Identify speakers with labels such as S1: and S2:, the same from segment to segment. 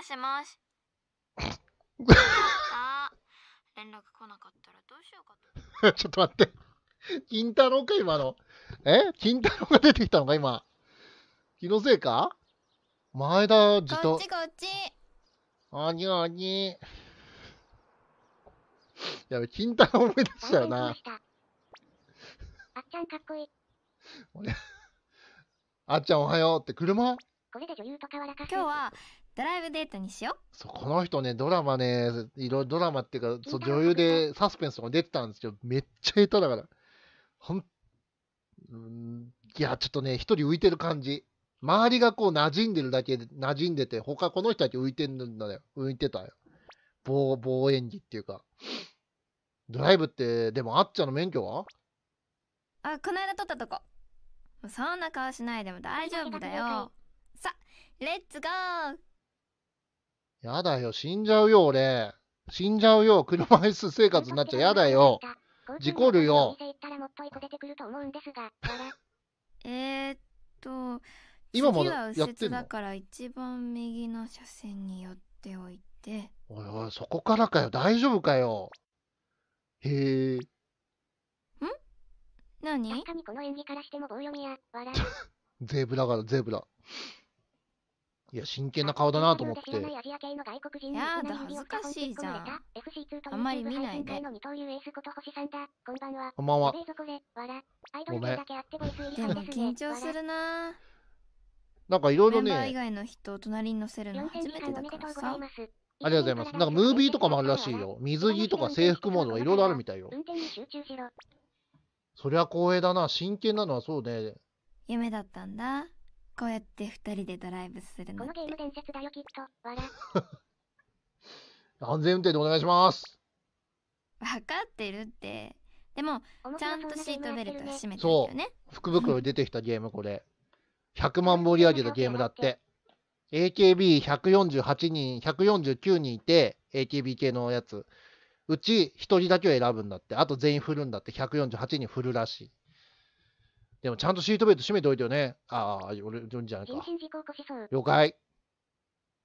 S1: もしもし。
S2: あ連絡来なかったらどうしようかと。ちょっと待って。金太郎か、今の。え金太郎が出てきたのか、今。気のせいか前田じと。こっちこっち。あにあに。やべ、金太郎思い出したよな。
S1: あっちゃんかっこいい。
S2: あっちゃんおはようって車
S1: これで女優と変わらか今日はドライブデートにしよう。
S2: そうこの人ね、ドラマね、いろいろドラマっていうか、そう女優でサスペンスとか出てたんですけど、めっちゃ下手だから。ほん、うんいや、ちょっとね、一人浮いてる感じ。周りがこう馴染んでるだけで、馴染んでて、他この人だけ浮いてるんだよ。浮いてたよ。棒、棒演技っていうか。ドライブって、でもあっちゃんの免許は
S1: あ、この間撮ったとこ。そんな顔しないでも大丈夫だよ。さ、レッツゴー
S2: やだよ、死んじゃうよ、俺。死んじゃうよ、車椅子生活になっちゃやだよ。事故るよ。
S1: えっと、
S2: 今もやってるだ
S1: から一番右の車線に寄っておいて。
S2: おいおい、そこからかよ、大丈夫かよ。へえ。ん何 ゼブラからゼブラ。いや、真剣な顔だなと思って。いや
S1: 恥ずかしいじゃん。あんまり見ないで。こんばんは。
S2: ごめん。で
S1: も緊張するな
S2: なんかいろいろね。以
S1: 外の人を隣に乗せるの初めてだからさ。
S2: ありがとうございます。なんかムービーとかもあるらしいよ。水着とか制服モードいろいろあるみたいよ。そりゃ光栄だな。真剣なのはそうで、ね。
S1: 夢だったんだ。こうやって二人でドライブするのこのゲーム伝説だよきっと笑
S2: 安全運転でお願いします
S1: 分かってるってでもちゃんとシートベルト締めてるよねそ
S2: う福袋出てきたゲームこれ100万本売り上げたゲームだって AKB148 人149人いて AKB 系のやつうち1人だけを選ぶんだってあと全員振るんだって148人振るらしいでもちゃんとシートベルト締めておいてよね。ああ、俺、じゃないか。了解。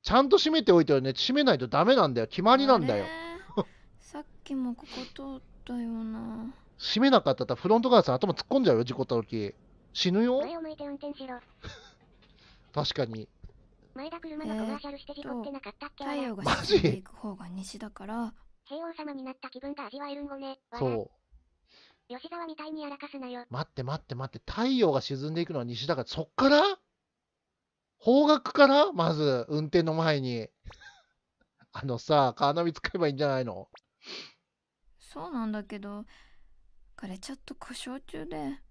S2: ちゃんと締めておいてよね。締めないとダメなんだよ。決まりなんだよ。
S1: さっきもここ通ったよな。
S2: 閉めなかったらフロントガラス頭突っ込んじゃうよ、事故った時。死ぬよ。
S1: 前を向いて運転しろ。
S2: 確かに。
S1: 前田車がコマーシャルして事故ってなかったっけ、えー、太陽が沈んでいく方が西だから。平王様になった気分が味わえるんごね。そう。吉沢みたいにやらかすなよ。
S2: 待って待って待って、太陽が沈んでいくのは西だから、そっから方角からまず、運転の前に。あのさ、カーナビ使えばいいんじゃないの
S1: そうなんだけど、彼ちょっと故障中で。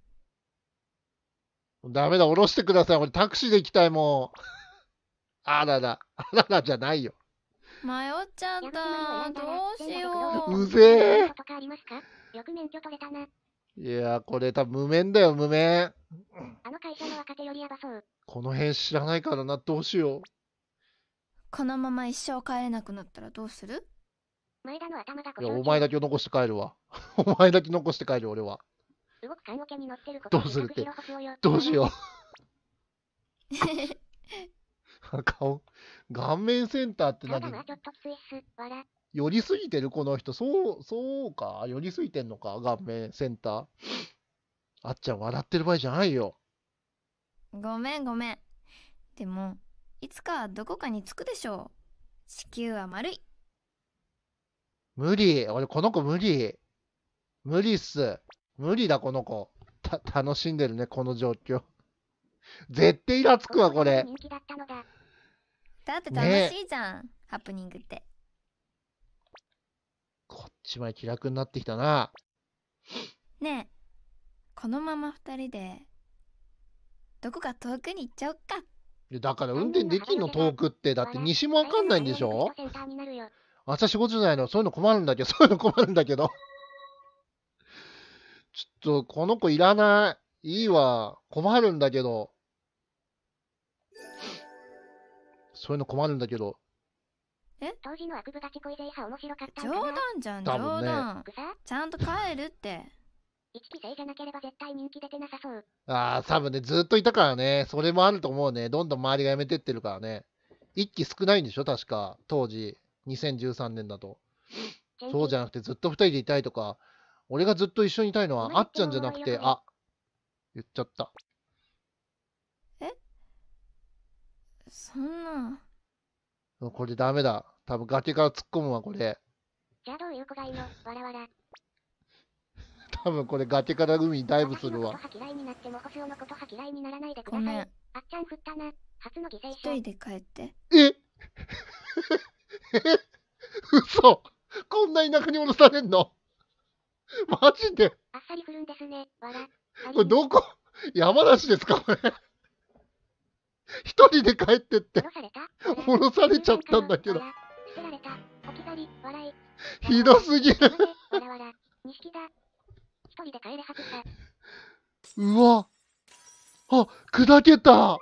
S2: ダメだ、降ろしてください。俺タクシーで行きたい、もう。あらら、あららじゃないよ。
S1: 迷っちゃったどうしよううぜえ
S2: いやこれ多分無免だよ無免。
S1: あの会社の若手よりやばそう
S2: この辺知らないからなどうしよう
S1: このまま一生帰れなくなったらどうする前田の頭がいやお
S2: 前だけ残して帰るわ お前だけ残して帰る俺は
S1: どうするってどうしよう
S2: 顔顔面センターって何寄りすぎてるこの人。そう、そうか。寄りすぎてんのか。顔面センター。あっちゃん笑ってる場合じゃないよ。
S1: ごめんごめん。でも、いつかどこかに着くでしょう。地球は丸い。
S2: 無理。俺、この子無理。無理っす。無理だ、この子。た、楽しんでるね、この状況。絶対イラつくわ、これ。人
S1: 気だったのだだって楽しいじゃん、ね、ハプニングって
S2: こっちまで気楽になってきたな
S1: ねえこのまま二人でどこか遠くに行っちゃおっか
S2: だから運転できんの遠くってだって西もわかんないんでしょ朝仕事じゃないのそういうの困るんだけどそういうの困るんだけどちょっとこの子いらないいいわ困るんだけどそういうの困るんだけど。
S1: え当時の悪部ガチ恋制覇面白かった冗談じゃん、冗談。ちゃんと帰るって。一期生じゃなければ絶対人気出てなさそう。
S2: ああ、多分ね、ずっといたからね。それもあると思うね。どんどん周りが辞めてってるからね。一期少ないんでしょ確か。当時。2013年だと。そうじゃなくて、ずっと2人でいたいとか、俺がずっと一緒にいたいのは、あっちゃんじゃなくて、あ言っちゃった。
S1: そんな
S2: これダメだ多分崖から突っ込むわこれ
S1: じゃあどういう子がいいのわらわら
S2: 多分これ崖から海にダイブするわご
S1: めんあっちゃん振ったな初の犠牲者一人で
S2: 帰ってえ嘘こんな田舎に降ろされんのマジであっ
S1: さり振るんですねわらこれどこ
S2: 山梨ですかこれ一人で帰ってって。降ろされちゃったんだけど。ひどすぎるうわ。あ、砕けた。